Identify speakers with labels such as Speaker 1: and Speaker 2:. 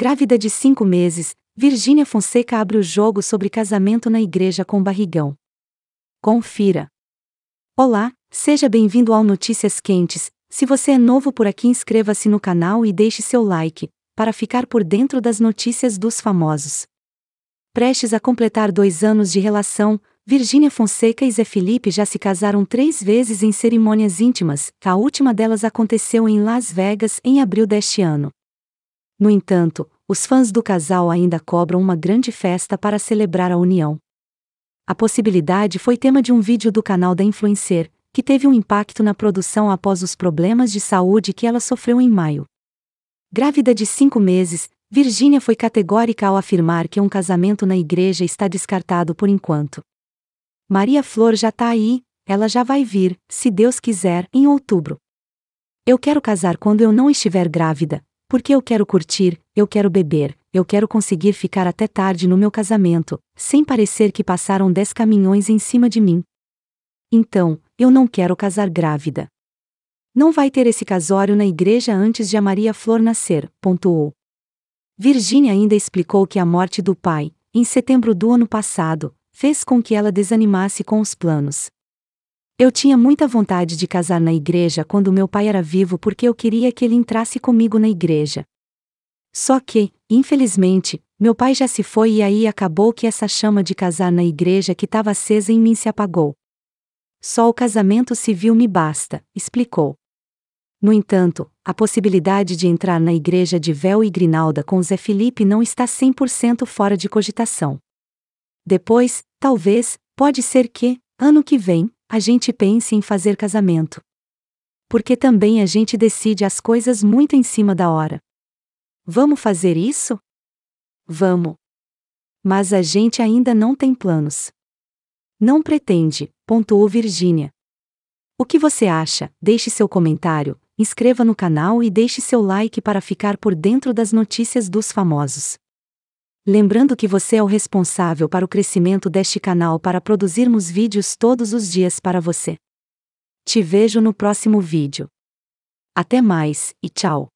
Speaker 1: Grávida de cinco meses, Virgínia Fonseca abre o jogo sobre casamento na igreja com barrigão. Confira. Olá, seja bem-vindo ao Notícias Quentes. Se você é novo por aqui, inscreva-se no canal e deixe seu like, para ficar por dentro das notícias dos famosos. Prestes a completar dois anos de relação, Virgínia Fonseca e Zé Felipe já se casaram três vezes em cerimônias íntimas, a última delas aconteceu em Las Vegas em abril deste ano. No entanto, os fãs do casal ainda cobram uma grande festa para celebrar a união. A possibilidade foi tema de um vídeo do canal da influencer, que teve um impacto na produção após os problemas de saúde que ela sofreu em maio. Grávida de cinco meses, Virginia foi categórica ao afirmar que um casamento na igreja está descartado por enquanto. Maria Flor já tá aí, ela já vai vir, se Deus quiser, em outubro. Eu quero casar quando eu não estiver grávida, porque eu quero curtir, eu quero beber, eu quero conseguir ficar até tarde no meu casamento, sem parecer que passaram dez caminhões em cima de mim. Então, eu não quero casar grávida. Não vai ter esse casório na igreja antes de a Maria Flor nascer, pontuou. Virginia ainda explicou que a morte do pai, em setembro do ano passado, fez com que ela desanimasse com os planos. Eu tinha muita vontade de casar na igreja quando meu pai era vivo porque eu queria que ele entrasse comigo na igreja. Só que, infelizmente, meu pai já se foi e aí acabou que essa chama de casar na igreja que estava acesa em mim se apagou. Só o casamento civil me basta, explicou. No entanto, a possibilidade de entrar na igreja de véu e grinalda com Zé Felipe não está 100% fora de cogitação. Depois, talvez, pode ser que, ano que vem, a gente pense em fazer casamento. Porque também a gente decide as coisas muito em cima da hora. Vamos fazer isso? Vamos. Mas a gente ainda não tem planos. Não pretende, pontuou Virgínia. O que você acha? Deixe seu comentário, inscreva no canal e deixe seu like para ficar por dentro das notícias dos famosos. Lembrando que você é o responsável para o crescimento deste canal para produzirmos vídeos todos os dias para você. Te vejo no próximo vídeo. Até mais e tchau!